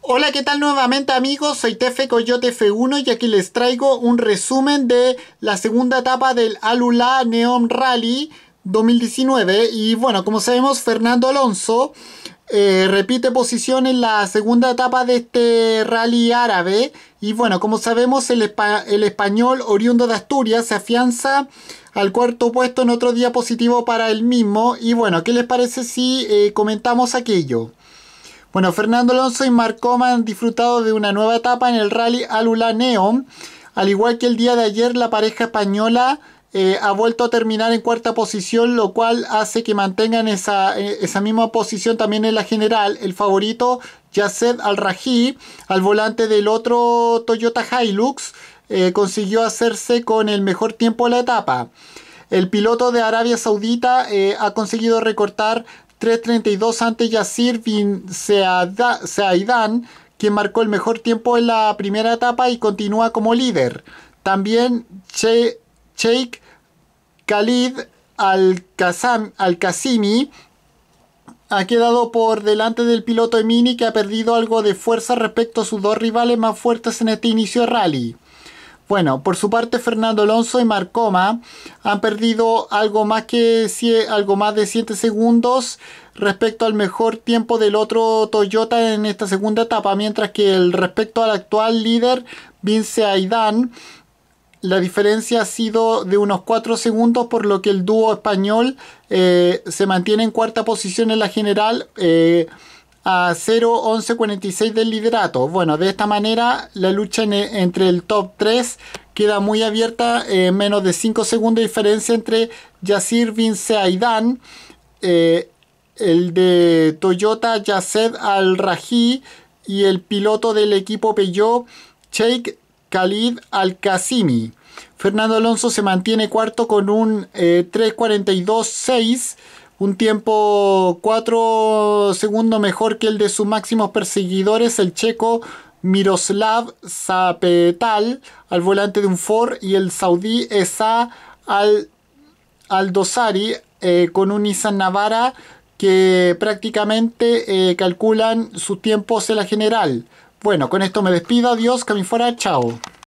Hola, ¿qué tal nuevamente amigos? Soy Tefe Coyote F1 y aquí les traigo un resumen de la segunda etapa del Alula Neon Rally 2019. Y bueno, como sabemos, Fernando Alonso eh, repite posición en la segunda etapa de este rally árabe. Y bueno, como sabemos, el, español oriundo de Asturias se afianza al cuarto puesto en otro día positivo para el mismo. Y bueno, ¿qué les parece si eh, comentamos aquello? Bueno, Fernando Alonso y Marcoma han disfrutado de una nueva etapa en el rally Alula Neon. Al igual que el día de ayer, la pareja española eh, ha vuelto a terminar en cuarta posición, lo cual hace que mantengan esa, eh, misma posición también en la general. El favorito, Yaced Al-Rají, al volante del otro Toyota Hilux, eh, consiguió hacerse con el mejor tiempo de la etapa. El piloto de Arabia Saudita ha conseguido recortar 3.32 ante Yasir Bin Seaidan, quien marcó el mejor tiempo en la primera etapa y continúa como líder. También Sheikh Khalid Al-Qasimi ha quedado por delante del piloto Emini que ha perdido algo de fuerza respecto a sus dos rivales más fuertes en este inicio de rally. Bueno, por su parte Fernando Alonso y Marcoma han perdido algo más, que, algo más de 7 segundos respecto al mejor tiempo del otro Toyota en esta segunda etapa, mientras que el respecto al actual líder Vince Aidán la diferencia ha sido de unos 4 segundos, por lo que el dúo español eh, se mantiene en cuarta posición en la general, eh, a 0.11.46 del liderato. Bueno, de esta manera la lucha entre el top 3 queda muy abierta, En eh, menos de 5 segundos de diferencia entre Yacir Vince Aidan, eh, el de Toyota Yaced Al rají y el piloto del equipo Peugeot Sheikh Khalid Al Qasimi. Fernando Alonso se mantiene cuarto con un 42 eh, 3.42.6 un tiempo 4 segundos mejor que el de sus máximos perseguidores, el checo Miroslav Zapetal al volante de un Ford y el saudí Esa al Aldosari eh, con un Nissan Navara que prácticamente eh, calculan sus tiempos en la general. Bueno, con esto me despido, adiós, que fuera, chao.